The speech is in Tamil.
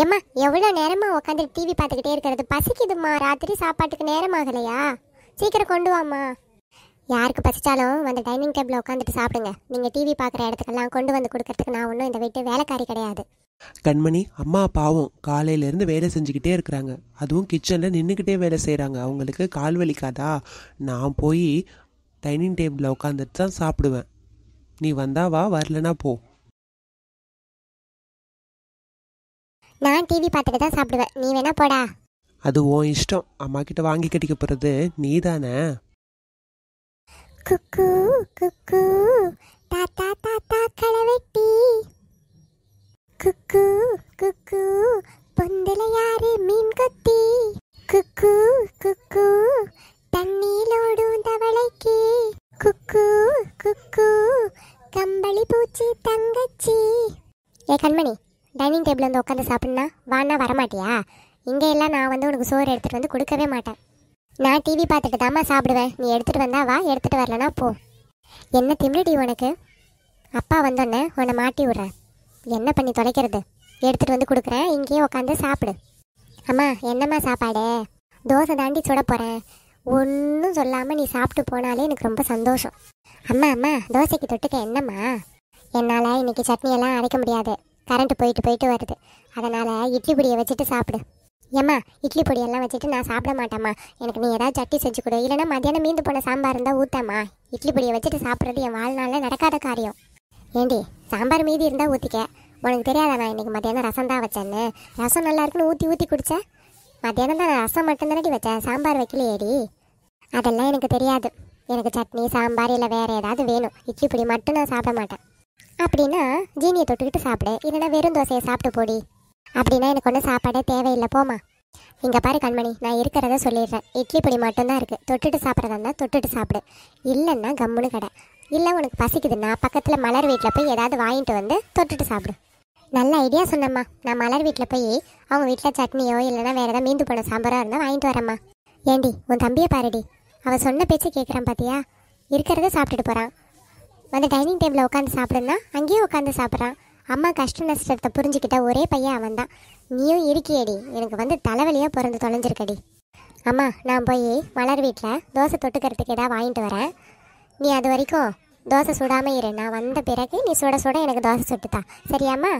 ஏம்மா எவ்வளோ நேரமாக உட்காந்து டிவி பார்த்துக்கிட்டே இருக்கிறது பசிக்குதுமா ராத்திரி சாப்பாட்டுக்கு நேரம் ஆகலையா சீக்கிரம் கொண்டு வாமா யாருக்கு பசிச்சாலும் வந்து டைனிங் டேபிளில் உட்காந்துட்டு சாப்பிடுங்க நீங்கள் டிவி பார்க்குற இடத்துக்கெல்லாம் கொண்டு வந்து கொடுக்கறதுக்கு நான் ஒன்றும் இந்த வீட்டு வேலைக்காரி கிடையாது கண்மணி அம்மா அப்பாவும் காலையிலேருந்து வேலை செஞ்சுக்கிட்டே இருக்கிறாங்க அதுவும் கிச்சனில் நின்றுக்கிட்டே வேலை செய்கிறாங்க அவங்களுக்கு கால் வலிக்காதா நான் போய் டைனிங் டேபிளில் உட்காந்துட்டு தான் சாப்பிடுவேன் நீ வந்தாவா வரலனா போ நான் டிவி பார்த்துட்டு தான் சாப்பிடுவேன் நீ வேணா போடா அது உன் இஷ்டம் அம்மா கிட்ட வாங்கி கட்டிக்க போறது நீ தானே குக்கு குக்கு தாத்தா தாத்தா களவெட்டி குக்கு குக்கு பொந்துல யாரு மீன் கொத்தி குக்கு குக்கு தண்ணீலோடும் தவளைக்கு குக்கு குக்கு கம்பளி பூச்சி தங்கச்சி ஏ கண்மணி டைனிங் டேபிள் வந்து உட்காந்து சாப்பிட்னா வானா வரமாட்டியா இங்கே எல்லாம் நான் வந்து உனக்கு சோறு எடுத்துகிட்டு வந்து கொடுக்கவே மாட்டேன் நான் டிவி பார்த்துட்டு தாம்மா சாப்பிடுவேன் நீ எடுத்துகிட்டு வந்தா வா எடுத்துகிட்டு வரலனா போ என்ன திமிருடி உனக்கு அப்பா வந்தோடனே உன்னை மாட்டி விட்றேன் என்ன பண்ணி தொலைக்கிறது எடுத்துகிட்டு வந்து கொடுக்குறேன் இங்கேயே உட்காந்து சாப்பிடு அம்மா என்னம்மா சாப்பாடு தோசை தாண்டி சுட போகிறேன் ஒன்றும் சொல்லாமல் நீ சாப்பிட்டு போனாலே எனக்கு ரொம்ப சந்தோஷம் அம்மா அம்மா தோசைக்கு தொட்டுக்க என்னம்மா என்னால் இன்றைக்கி சட்னியெல்லாம் அரைக்க முடியாது கரண்ட்டு போயிட்டு போயிட்டு வருது அதனால் இட்லி பொடியை வச்சுட்டு சாப்பிடு ஏம்மா இட்லி பொடியெல்லாம் வச்சுட்டு நான் சாப்பிட மாட்டேம்மா எனக்கு நீ ஏதாவது சட்டி செஞ்சு கொடு இல்லைனா மத்தியானம் மீந்து போன சாம்பார் இருந்தால் ஊத்தாம்மா இட்லி பொடியை வச்சுட்டு சாப்பிட்றது என் வாழ்நாளில் நடக்காத காரியம் ஏண்டி சாம்பார் மீதி இருந்தால் ஊற்றிக்க உனக்கு தெரியாதா நான் இன்றைக்கி மத்தியானம் ரசம் தான் வச்சேன்னு ரசம் நல்லா இருக்குன்னு ஊற்றி ஊற்றி குடித்தேன் மத்தியானம் தான் ரசம் மட்டும்தானடி வச்சேன் சாம்பார் வைக்கலையேடி அதெல்லாம் எனக்கு தெரியாது எனக்கு சட்னி சாம்பார் இல்லை வேறு ஏதாவது வேணும் இட்லி பொடி மட்டும் நான் சாப்பிட மாட்டேன் அப்படின்னா ஜீனியை தொட்டுக்கிட்டு சாப்பிடு இல்லைனா வெறும் தோசையை சாப்பிட்டு போடி அப்படின்னா எனக்கு ஒன்றும் சாப்பாடே தேவையில்லை போமா இங்கே பாரு கண்மணி நான் இருக்கிறத சொல்லிடுறேன் இட்லி பொடி மட்டும்தான் இருக்குது தொட்டுட்டு சாப்பிட்றதா இருந்தால் தொட்டுட்டு சாப்பிடு இல்லைன்னா கம்முனு கடை இல்லை உனக்கு பசிக்குதுன்னா பக்கத்தில் மலர் வீட்டில் போய் ஏதாவது வாங்கிட்டு வந்து தொட்டுட்டு சாப்பிடு நல்ல ஐடியா சொன்னம்மா நான் மலர் வீட்டில் போய் அவங்க வீட்டில் சட்னியோ இல்லைனா வேறு ஏதாவது மீந்து போன சாம்பாரோ இருந்தால் வாங்கிட்டு வரேம்மா ஏண்டி உன் தம்பியை பாருடி அவன் சொன்ன பேச்சு கேட்குறான் பார்த்தியா இருக்கிறத சாப்பிட்டுட்டு போகிறான் வந்து டைனிங் டேபிளில் உட்காந்து சாப்பிடுன்னா அங்கேயும் உட்காந்து சாப்பிட்றான் அம்மா கஷ்ட நஷ்டத்தை புரிஞ்சுக்கிட்ட ஒரே பையன் அவன் தான் நீயும் இருக்கியடி எனக்கு வந்து தலைவலியாக பிறந்து தொலைஞ்சிருக்கடி அம்மா நான் போய் மலர் வீட்டில் தோசை தொட்டுக்கிறதுக்கு எதாவது வாங்கிட்டு வரேன் நீ அது வரைக்கும் தோசை சுடாமல் இரு நான் வந்த பிறகு நீ சுட சுட எனக்கு தோசை சுட்டுத்தா சரியாம்மா